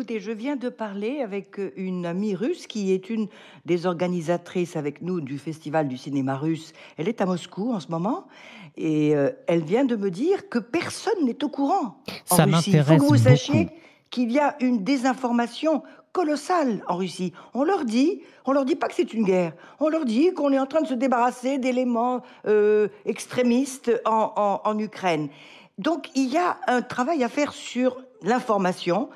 Écoutez, je viens de parler avec euh, une amie russe qui est une des organisatrices avec nous du Festival du cinéma russe. Elle est à Moscou en ce moment et euh, elle vient de me dire que personne n'est au courant. Ça m'intéresse. Il faut que vous sachiez qu'il y a une désinformation colossale en Russie. On leur dit, on leur dit pas que c'est une guerre. On leur dit qu'on est en train de se débarrasser d'éléments euh, extrémistes en, en Ukraine. Donc il y a un travail à faire sur l'information,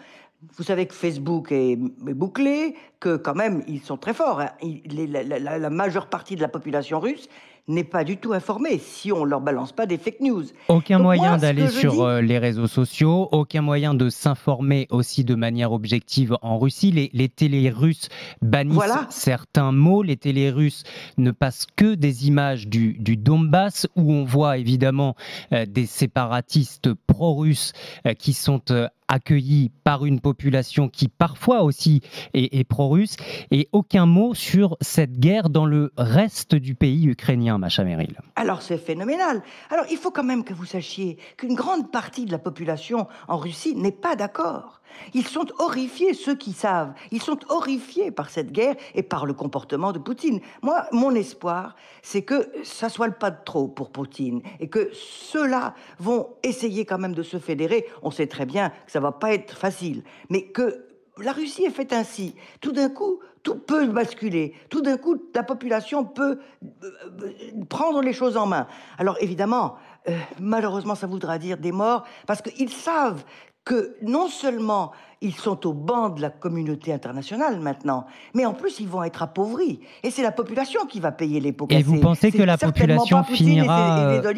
vous savez que Facebook est, bouclé, que quand même ils sont très forts. Hein. la, majeure partie de la population russe n'est pas du tout informée si on leur balance pas des fake news. Aucun moyen d'aller sur euh, les réseaux sociaux, aucun moyen de s'informer aussi de manière objective en Russie. Les, les télés russes bannissent certains mots. Les télés russes ne passent que des images du, Donbass où on voit évidemment euh, des séparatistes pro-russes euh, qui sont accueilli par une population qui parfois aussi est, pro-russe, et aucun mot sur cette guerre dans le reste du pays ukrainien, Macha Merrill. Alors c'est phénoménal. Alors il faut quand même que vous sachiez qu'une grande partie de la population en Russie n'est pas d'accord. Ils sont horrifiés, ceux qui savent. Ils sont horrifiés par cette guerre et par le comportement de Poutine. Moi, mon espoir, c'est que ça soit le pas de trop pour Poutine et que ceux-là vont essayer quand même de se fédérer. On sait très bien que ça va pas être facile, mais que la Russie est faite ainsi. Tout d'un coup, tout peut basculer. Tout d'un coup, la population peut euh, prendre les choses en main. Alors évidemment, euh, malheureusement, ça voudra dire des morts, parce qu'ils savent que non seulement ils sont au banc de la communauté internationale maintenant, mais en plus ils vont être appauvris. Et c'est la population qui va payer les pots Et vous pensez que la population finira. Euh,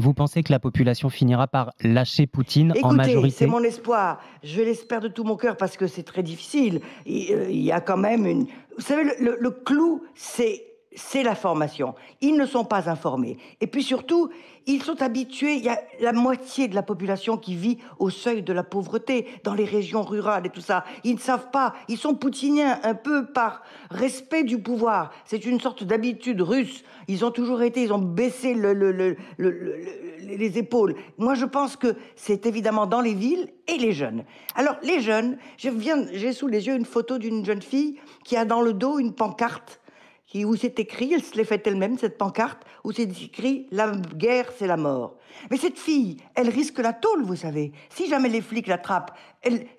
vous, pensez que la population finira par lâcher Poutine en majorité C'est mon espoir. Je l'espère de tout mon cœur parce que c'est très difficile. Il, euh, y a quand même une. Vous savez, le clou, c'est c'est la formation. Ils ne sont pas informés. Et puis surtout, ils sont habitués, il y a la moitié de la population qui vit au seuil de la pauvreté, dans les régions rurales et tout ça. Ils ne savent pas, ils sont poutiniens un peu par respect du pouvoir. C'est une sorte d'habitude russe. Ils ont toujours été, ils ont baissé les épaules. Moi, je pense que c'est évidemment dans les villes et les jeunes. Alors, les jeunes, j'ai sous les yeux une photo d'une jeune fille qui a dans le dos une pancarte où c'est écrit, elle se l'est faite elle-même, cette pancarte, où c'est écrit La guerre, c'est la mort. Mais cette fille, elle risque la tôle, vous savez. Si jamais les flics l'attrapent,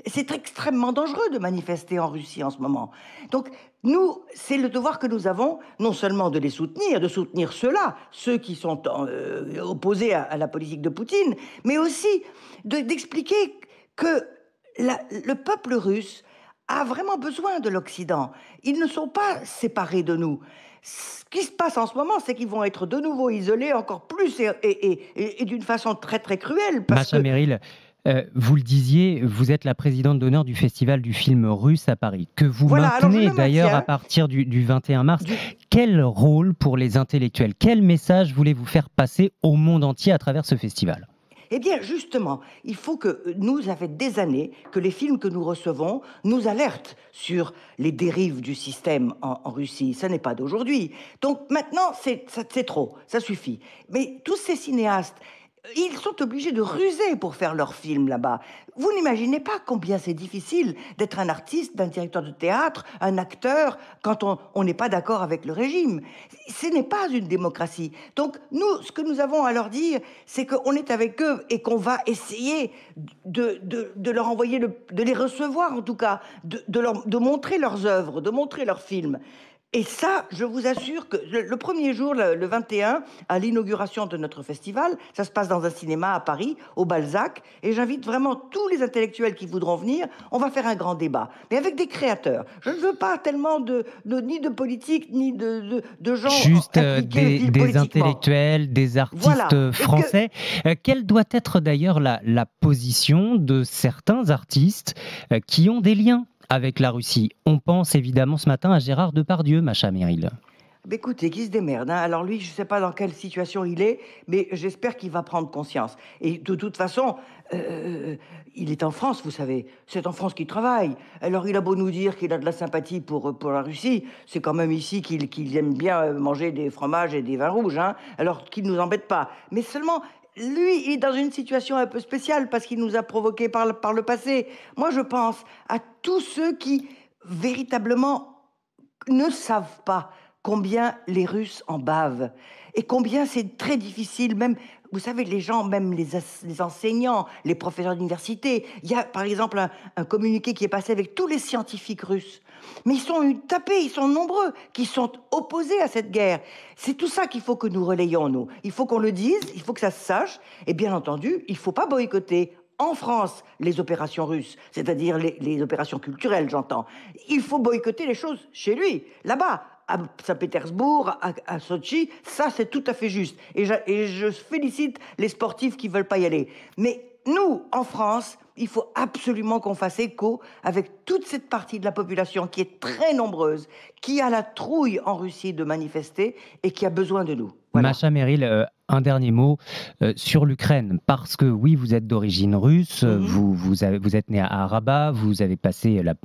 c'est extrêmement dangereux de manifester en Russie en ce moment. Donc, nous, c'est le devoir que nous avons, non seulement de les soutenir, de soutenir ceux-là, ceux qui sont euh, opposés à, la politique de Poutine, mais aussi d'expliquer que le peuple russe a vraiment besoin de l'Occident. Ils ne sont pas séparés de nous. Ce qui se passe en ce moment, c'est qu'ils vont être de nouveau isolés encore plus et, d'une façon très très cruelle. Parce Meryl, euh, vous le disiez, vous êtes la présidente d'honneur du Festival du film russe à Paris, que vous maintenez d'ailleurs à partir du, 21 mars. Quel rôle pour les intellectuels Quel message voulez-vous faire passer au monde entier à travers ce festival eh bien, justement, il faut que euh, nous, ça des années que les films que nous recevons nous alertent sur les dérives du système en, Russie. Ça n'est pas d'aujourd'hui. Donc maintenant, c'est trop, ça suffit. Mais tous ces cinéastes ils sont obligés de ruser pour faire leurs films là-bas. Vous n'imaginez pas combien c'est difficile d'être un artiste, d'un directeur de théâtre, un acteur, quand on n'est pas d'accord avec le régime. Ce n'est pas une démocratie. Donc nous, ce que nous avons à leur dire, c'est qu'on est avec eux et qu'on va essayer de, leur envoyer, de les recevoir en tout cas, de, de montrer leurs œuvres, de montrer leurs films. Et ça, je vous assure que le, premier jour, le, 21, à l'inauguration de notre festival, ça se passe dans un cinéma à Paris, au Balzac, et j'invite vraiment tous les intellectuels qui voudront venir. On va faire un grand débat, mais avec des créateurs. Je ne veux pas tellement de, ni de politique ni de, gens juste euh, des, intellectuels, des artistes français. Euh, quelle doit être d'ailleurs la, position de certains artistes euh, qui ont des liens avec la Russie. On pense évidemment ce matin à Gérard Depardieu, Macha Meryl. Bah, écoutez, qui se démerde. Hein. Alors lui, je ne sais pas dans quelle situation il est, mais j'espère qu'il va prendre conscience. Et de toute façon, euh, il est en France, vous savez. C'est en France qu'il travaille. Alors il a beau nous dire qu'il a de la sympathie pour, pour la Russie, c'est quand même ici qu'il aime bien manger des fromages et des vins rouges. Hein. Alors qu'il ne nous embête pas. Mais seulement, lui, il est dans une situation un peu spéciale parce qu'il nous a provoqués par, le, par le passé. Moi, je pense à tous ceux qui, véritablement, ne savent pas combien les Russes en bavent et combien c'est très difficile, même vous savez, les gens, même les, enseignants, les professeurs d'université, il y a par exemple un, communiqué qui est passé avec tous les scientifiques russes. Mais ils sont tapés, ils sont nombreux, qui sont opposés à cette guerre. C'est tout ça qu'il faut que nous relayons, nous. Il faut qu'on le dise, il faut que ça se sache. Et bien entendu, il ne faut pas boycotter en France les opérations russes, c'est-à-dire les, opérations culturelles, j'entends. Il faut boycotter les choses chez lui, là-bas, à Saint-Pétersbourg, à, Sochi, ça c'est tout à fait juste. Et je, et je félicite les sportifs qui veulent pas y aller. Mais nous, en France, il faut absolument qu'on fasse écho avec toute cette partie de la population qui est très nombreuse, qui a la trouille en Russie de manifester et qui a besoin de nous. Voilà. Macha Meryl, euh, un dernier mot euh, sur l'Ukraine, parce que oui, vous êtes d'origine russe, mhm. vous, vous, avez, vous, êtes né à Rabat, vous avez passé la,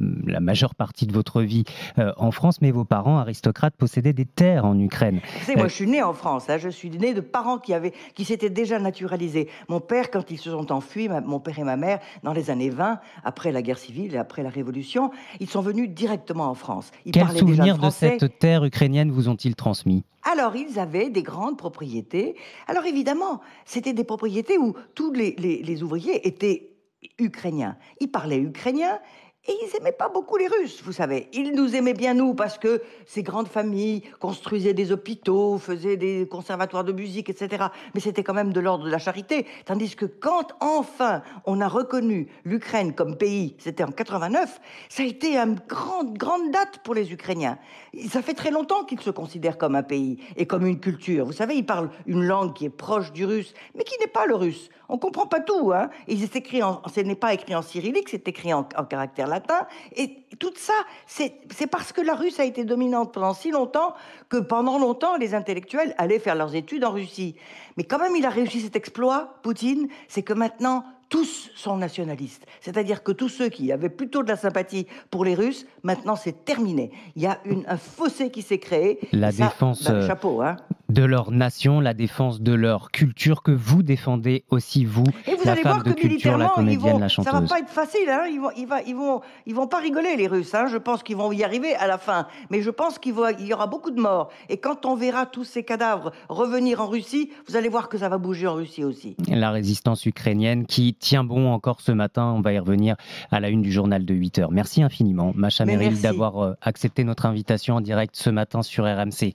majeure partie de votre vie euh, en France, mais vos parents aristocrates possédaient des terres en Ukraine. C'est moi, je suis né en France, hein, je suis né de parents qui, avaient, qui s'étaient déjà naturalisés. Mon père, quand ils se sont enfuis, mon père et ma mère dans les années 20, après la guerre civile et après la Révolution. Ils sont venus directement en France. Quels souvenirs de cette terre ukrainienne vous ont-ils transmis alors, ils avaient des grandes propriétés. Alors, évidemment, c'était des propriétés où tous les ouvriers étaient ukrainiens. Ils parlaient ukrainien et ils n'aimaient pas beaucoup les Russes, vous savez. Ils nous aimaient bien, nous, parce que ces grandes familles construisaient des hôpitaux, faisaient des conservatoires de musique, etc. Mais c'était quand même de l'ordre de la charité. Tandis que quand, enfin, on a reconnu l'Ukraine comme pays, c'était en 89, ça a été une grande, grande date pour les Ukrainiens. Ça fait très longtemps qu'ils se considèrent comme un pays et comme une culture. Vous savez, ils parlent une langue qui est proche du russe, mais qui n'est pas le russe. On comprend pas tout, hein. en, ce n'est pas écrit en cyrillique, c'est écrit en, en caractère et tout ça, c'est parce que la Russe a été dominante pendant si longtemps que pendant longtemps, les intellectuels allaient faire leurs études en Russie. Mais quand même, il a réussi cet exploit, Poutine, c'est que maintenant, tous sont nationalistes. C'est-à-dire que tous ceux qui avaient plutôt de la sympathie pour les Russes, maintenant c'est terminé. Il y a une, un fossé qui s'est créé. La défense, bah, chapeau, hein de leur nation, la défense de leur culture que vous défendez aussi, vous, et vous la allez femme voir de que culture, la comédienne, la Ça va pas être facile, hein. ils, vont, ils, vont, ils, vont, pas rigoler les Russes, hein. je pense qu'ils vont y arriver à la fin, mais je pense qu'il y aura beaucoup de morts. Et quand on verra tous ces cadavres revenir en Russie, vous allez voir que ça va bouger en Russie aussi. La résistance ukrainienne qui tient bon encore ce matin, on va y revenir à la une du journal de 8 h Merci infiniment, Macha Meryl, d'avoir euh, accepté notre invitation en direct ce matin sur RMC.